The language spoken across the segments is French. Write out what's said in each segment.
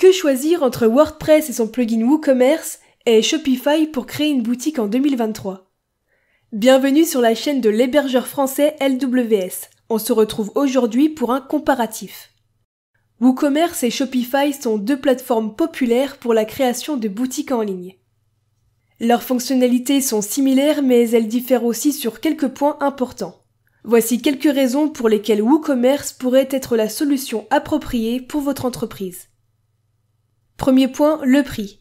Que choisir entre WordPress et son plugin WooCommerce et Shopify pour créer une boutique en 2023 Bienvenue sur la chaîne de l'hébergeur français LWS. On se retrouve aujourd'hui pour un comparatif. WooCommerce et Shopify sont deux plateformes populaires pour la création de boutiques en ligne. Leurs fonctionnalités sont similaires mais elles diffèrent aussi sur quelques points importants. Voici quelques raisons pour lesquelles WooCommerce pourrait être la solution appropriée pour votre entreprise. Premier point, le prix.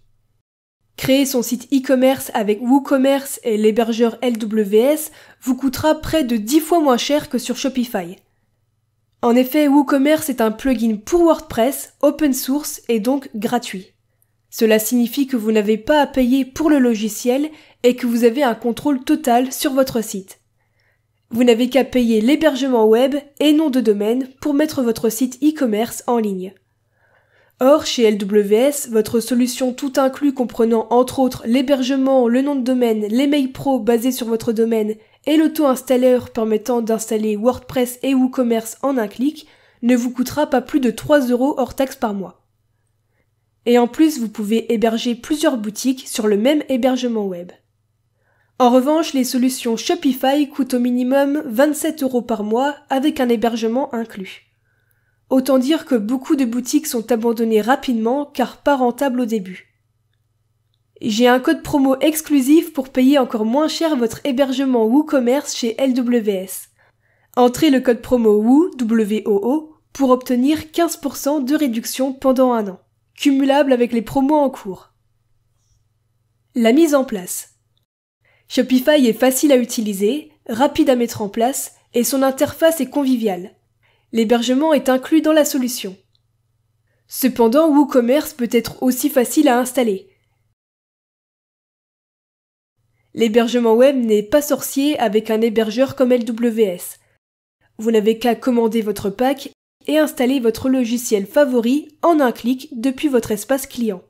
Créer son site e-commerce avec WooCommerce et l'hébergeur LWS vous coûtera près de 10 fois moins cher que sur Shopify. En effet, WooCommerce est un plugin pour WordPress, open source et donc gratuit. Cela signifie que vous n'avez pas à payer pour le logiciel et que vous avez un contrôle total sur votre site. Vous n'avez qu'à payer l'hébergement web et nom de domaine pour mettre votre site e-commerce en ligne. Or, chez LWS, votre solution tout inclus comprenant entre autres l'hébergement, le nom de domaine, l'email pro basé sur votre domaine et l'auto-installeur permettant d'installer WordPress et WooCommerce en un clic ne vous coûtera pas plus de 3 euros hors taxes par mois. Et en plus, vous pouvez héberger plusieurs boutiques sur le même hébergement web. En revanche, les solutions Shopify coûtent au minimum 27 euros par mois avec un hébergement inclus. Autant dire que beaucoup de boutiques sont abandonnées rapidement car pas rentables au début. J'ai un code promo exclusif pour payer encore moins cher votre hébergement WooCommerce chez LWS. Entrez le code promo WOO, pour obtenir 15% de réduction pendant un an, cumulable avec les promos en cours. La mise en place. Shopify est facile à utiliser, rapide à mettre en place et son interface est conviviale. L'hébergement est inclus dans la solution. Cependant, WooCommerce peut être aussi facile à installer. L'hébergement web n'est pas sorcier avec un hébergeur comme LWS. Vous n'avez qu'à commander votre pack et installer votre logiciel favori en un clic depuis votre espace client.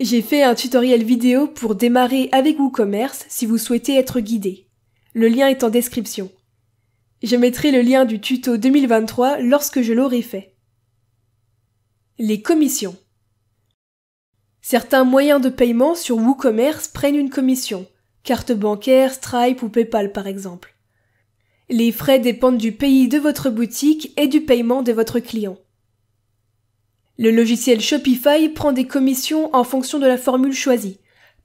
J'ai fait un tutoriel vidéo pour démarrer avec WooCommerce si vous souhaitez être guidé. Le lien est en description. Je mettrai le lien du tuto 2023 lorsque je l'aurai fait. Les commissions. Certains moyens de paiement sur WooCommerce prennent une commission, carte bancaire, Stripe ou PayPal par exemple. Les frais dépendent du pays de votre boutique et du paiement de votre client. Le logiciel Shopify prend des commissions en fonction de la formule choisie,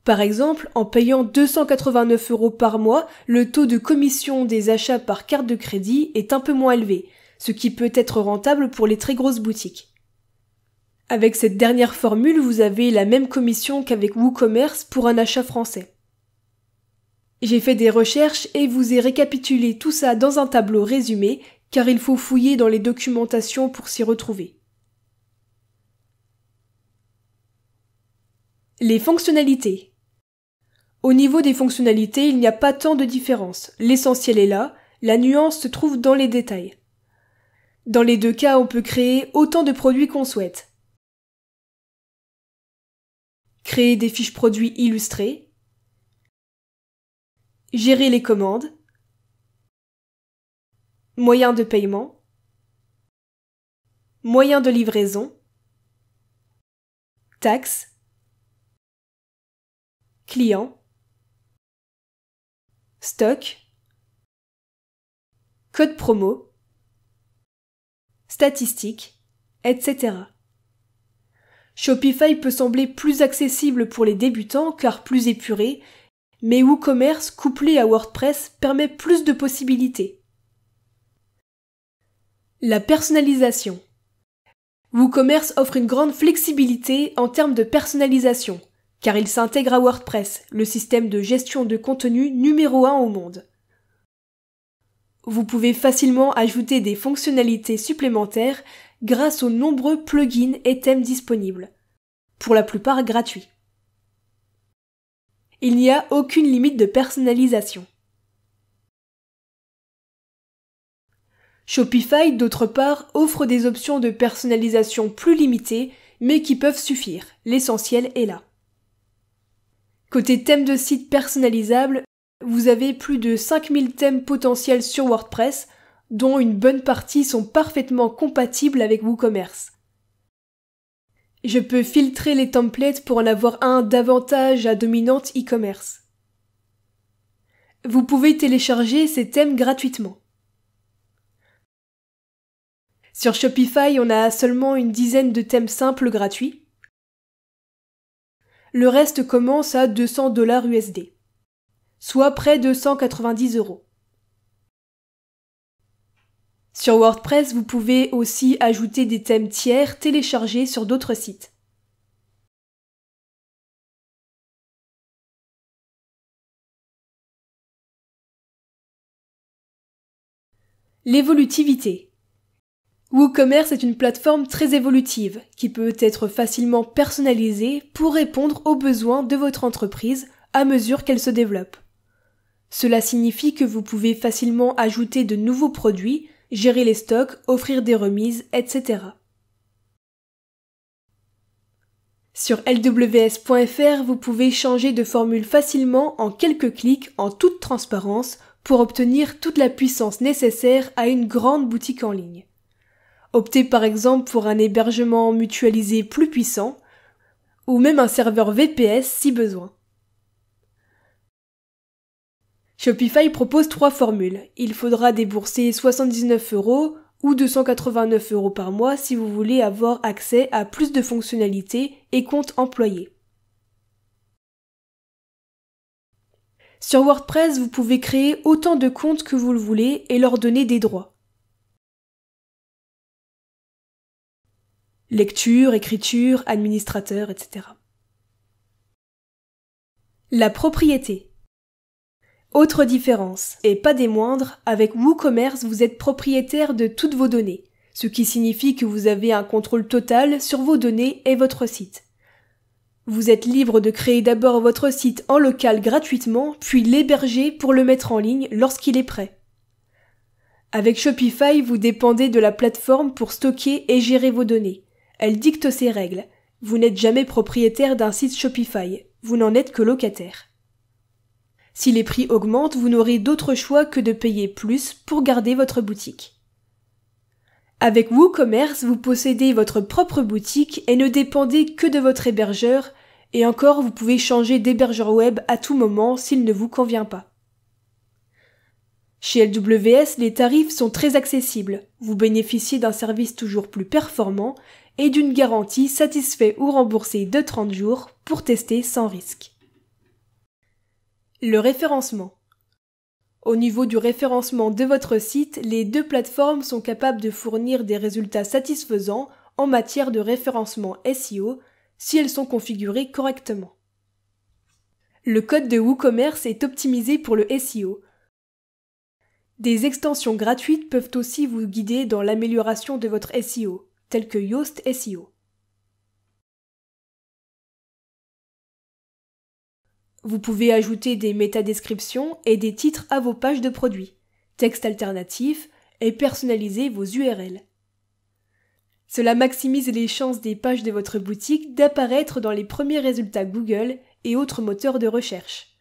par exemple, en payant 289 euros par mois, le taux de commission des achats par carte de crédit est un peu moins élevé, ce qui peut être rentable pour les très grosses boutiques. Avec cette dernière formule, vous avez la même commission qu'avec WooCommerce pour un achat français. J'ai fait des recherches et vous ai récapitulé tout ça dans un tableau résumé, car il faut fouiller dans les documentations pour s'y retrouver. Les fonctionnalités. Au niveau des fonctionnalités, il n'y a pas tant de différence. L'essentiel est là, la nuance se trouve dans les détails. Dans les deux cas, on peut créer autant de produits qu'on souhaite. Créer des fiches produits illustrées. Gérer les commandes. Moyens de paiement. Moyens de livraison. Taxes. Clients stock, code promo, statistiques, etc. Shopify peut sembler plus accessible pour les débutants car plus épuré, mais WooCommerce couplé à WordPress permet plus de possibilités. La personnalisation. WooCommerce offre une grande flexibilité en termes de personnalisation, car il s'intègre à WordPress, le système de gestion de contenu numéro 1 au monde. Vous pouvez facilement ajouter des fonctionnalités supplémentaires grâce aux nombreux plugins et thèmes disponibles, pour la plupart gratuits. Il n'y a aucune limite de personnalisation. Shopify, d'autre part, offre des options de personnalisation plus limitées, mais qui peuvent suffire. L'essentiel est là. Côté thème de site personnalisable, vous avez plus de 5000 thèmes potentiels sur WordPress, dont une bonne partie sont parfaitement compatibles avec WooCommerce. Je peux filtrer les templates pour en avoir un davantage à dominante e-commerce. Vous pouvez télécharger ces thèmes gratuitement. Sur Shopify, on a seulement une dizaine de thèmes simples gratuits le reste commence à 200 dollars USD, soit près de 190 euros. Sur WordPress, vous pouvez aussi ajouter des thèmes tiers téléchargés sur d'autres sites. L'évolutivité. WooCommerce est une plateforme très évolutive qui peut être facilement personnalisée pour répondre aux besoins de votre entreprise à mesure qu'elle se développe. Cela signifie que vous pouvez facilement ajouter de nouveaux produits, gérer les stocks, offrir des remises, etc. Sur lws.fr, vous pouvez changer de formule facilement en quelques clics en toute transparence pour obtenir toute la puissance nécessaire à une grande boutique en ligne. Optez par exemple pour un hébergement mutualisé plus puissant, ou même un serveur VPS si besoin. Shopify propose trois formules. Il faudra débourser 79 euros ou 289 euros par mois si vous voulez avoir accès à plus de fonctionnalités et comptes employés. Sur WordPress, vous pouvez créer autant de comptes que vous le voulez et leur donner des droits. lecture, écriture, administrateur, etc. La propriété. Autre différence, et pas des moindres, avec WooCommerce, vous êtes propriétaire de toutes vos données, ce qui signifie que vous avez un contrôle total sur vos données et votre site. Vous êtes libre de créer d'abord votre site en local gratuitement, puis l'héberger pour le mettre en ligne lorsqu'il est prêt. Avec Shopify, vous dépendez de la plateforme pour stocker et gérer vos données. Elle dicte ses règles. Vous n'êtes jamais propriétaire d'un site Shopify, vous n'en êtes que locataire. Si les prix augmentent, vous n'aurez d'autre choix que de payer plus pour garder votre boutique. Avec WooCommerce, vous possédez votre propre boutique et ne dépendez que de votre hébergeur, et encore vous pouvez changer d'hébergeur web à tout moment s'il ne vous convient pas. Chez LWS, les tarifs sont très accessibles. Vous bénéficiez d'un service toujours plus performant et d'une garantie satisfait ou remboursée de 30 jours pour tester sans risque. Le référencement. Au niveau du référencement de votre site, les deux plateformes sont capables de fournir des résultats satisfaisants en matière de référencement SEO si elles sont configurées correctement. Le code de WooCommerce est optimisé pour le SEO. Des extensions gratuites peuvent aussi vous guider dans l'amélioration de votre SEO, telles que Yoast SEO. Vous pouvez ajouter des métadescriptions et des titres à vos pages de produits, textes alternatifs et personnaliser vos URL. Cela maximise les chances des pages de votre boutique d'apparaître dans les premiers résultats Google et autres moteurs de recherche.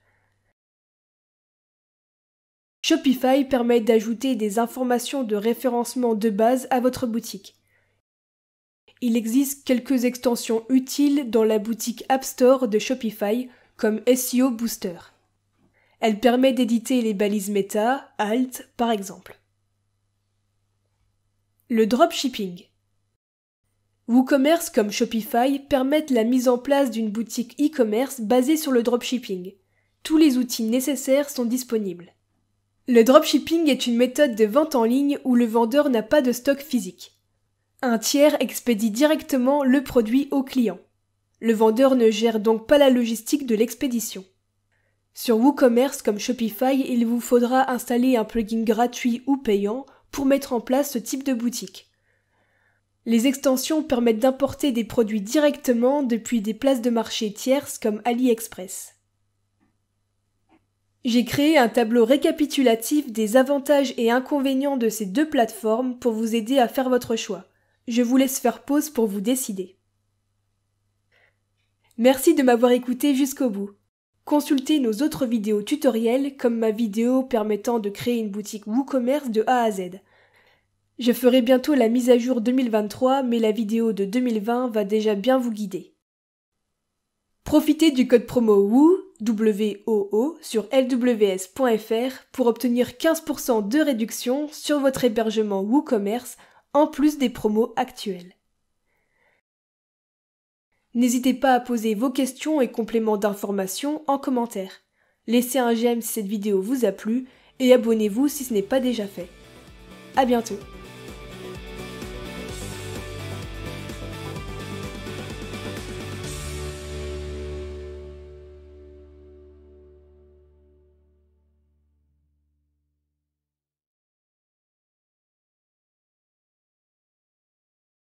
Shopify permet d'ajouter des informations de référencement de base à votre boutique. Il existe quelques extensions utiles dans la boutique App Store de Shopify, comme SEO Booster. Elle permet d'éditer les balises méta, alt par exemple. Le dropshipping. WooCommerce comme Shopify permettent la mise en place d'une boutique e-commerce basée sur le dropshipping. Tous les outils nécessaires sont disponibles. Le dropshipping est une méthode de vente en ligne où le vendeur n'a pas de stock physique. Un tiers expédie directement le produit au client. Le vendeur ne gère donc pas la logistique de l'expédition. Sur WooCommerce comme Shopify, il vous faudra installer un plugin gratuit ou payant pour mettre en place ce type de boutique. Les extensions permettent d'importer des produits directement depuis des places de marché tierces comme AliExpress. J'ai créé un tableau récapitulatif des avantages et inconvénients de ces deux plateformes pour vous aider à faire votre choix. Je vous laisse faire pause pour vous décider. Merci de m'avoir écouté jusqu'au bout. Consultez nos autres vidéos tutoriels comme ma vidéo permettant de créer une boutique WooCommerce de A à Z. Je ferai bientôt la mise à jour 2023 mais la vidéo de 2020 va déjà bien vous guider. Profitez du code promo WOO WOO sur lws.fr pour obtenir 15% de réduction sur votre hébergement WooCommerce en plus des promos actuelles. N'hésitez pas à poser vos questions et compléments d'information en commentaire. Laissez un j'aime si cette vidéo vous a plu et abonnez-vous si ce n'est pas déjà fait. À bientôt